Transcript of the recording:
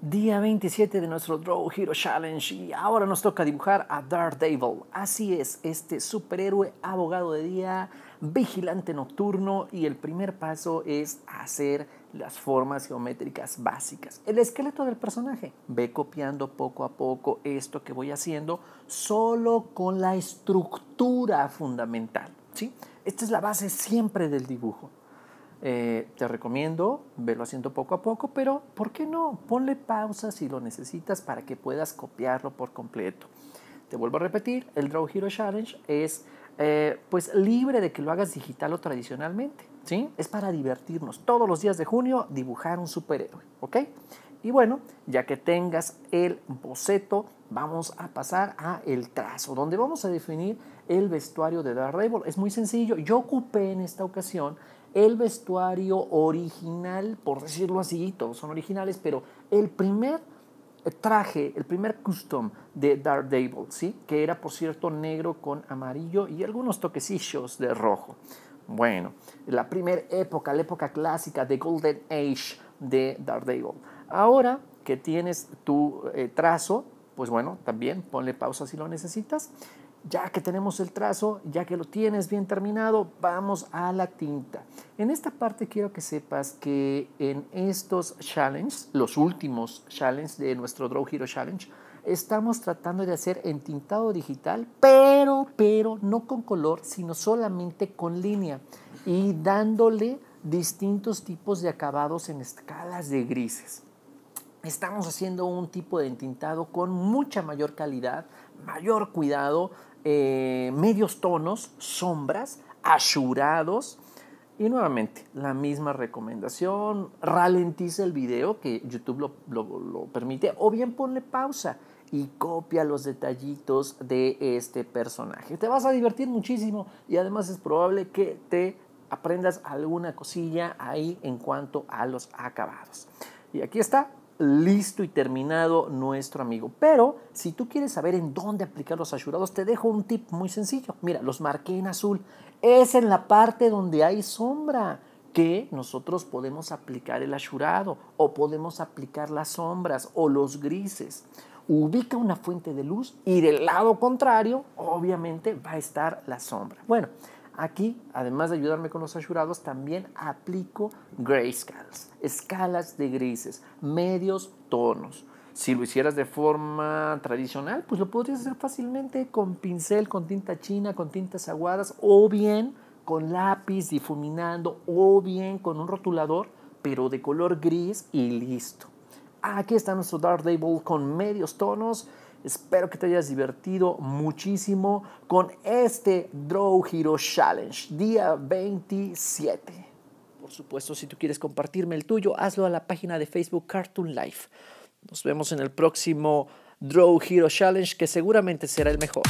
Día 27 de nuestro Draw Hero Challenge y ahora nos toca dibujar a Daredevil. Así es, este superhéroe, abogado de día, vigilante nocturno y el primer paso es hacer las formas geométricas básicas. El esqueleto del personaje. Ve copiando poco a poco esto que voy haciendo solo con la estructura fundamental. ¿sí? Esta es la base siempre del dibujo. Eh, te recomiendo, verlo haciendo poco a poco, pero ¿por qué no? Ponle pausa si lo necesitas para que puedas copiarlo por completo. Te vuelvo a repetir, el Draw Hero Challenge es eh, pues libre de que lo hagas digital o tradicionalmente, ¿sí? Es para divertirnos todos los días de junio dibujar un superhéroe, ¿ok? Y bueno, ya que tengas el boceto, vamos a pasar a el trazo, donde vamos a definir el vestuario de Daredevil. Es muy sencillo, yo ocupé en esta ocasión el vestuario original, por decirlo así, todos son originales, pero el primer traje, el primer custom de Daredevil, ¿sí? que era por cierto negro con amarillo y algunos toquecillos de rojo. Bueno, la primera época, la época clásica de Golden Age de Daredevil. Ahora que tienes tu eh, trazo, pues bueno, también ponle pausa si lo necesitas ya que tenemos el trazo, ya que lo tienes bien terminado, vamos a la tinta. En esta parte quiero que sepas que en estos challenges, los últimos challenges de nuestro Draw Hero Challenge, estamos tratando de hacer entintado digital, pero, pero no con color, sino solamente con línea y dándole distintos tipos de acabados en escalas de grises. Estamos haciendo un tipo de entintado con mucha mayor calidad, mayor cuidado, eh, medios tonos, sombras, asurados. Y nuevamente, la misma recomendación, ralentiza el video que YouTube lo, lo permite, o bien ponle pausa y copia los detallitos de este personaje. Te vas a divertir muchísimo y además es probable que te aprendas alguna cosilla ahí en cuanto a los acabados. Y aquí está listo y terminado nuestro amigo. Pero si tú quieres saber en dónde aplicar los asurados te dejo un tip muy sencillo. Mira, los marqué en azul. Es en la parte donde hay sombra que nosotros podemos aplicar el asurado o podemos aplicar las sombras o los grises. Ubica una fuente de luz y del lado contrario, obviamente, va a estar la sombra. Bueno, Aquí, además de ayudarme con los asurados, también aplico grayscales, escalas de grises, medios tonos. Si lo hicieras de forma tradicional, pues lo podrías hacer fácilmente con pincel, con tinta china, con tintas aguadas, o bien con lápiz difuminando, o bien con un rotulador, pero de color gris y listo. Aquí está nuestro Dark Devil con medios tonos Espero que te hayas divertido muchísimo con este Draw Hero Challenge, día 27. Por supuesto, si tú quieres compartirme el tuyo, hazlo a la página de Facebook Cartoon Life. Nos vemos en el próximo Draw Hero Challenge, que seguramente será el mejor.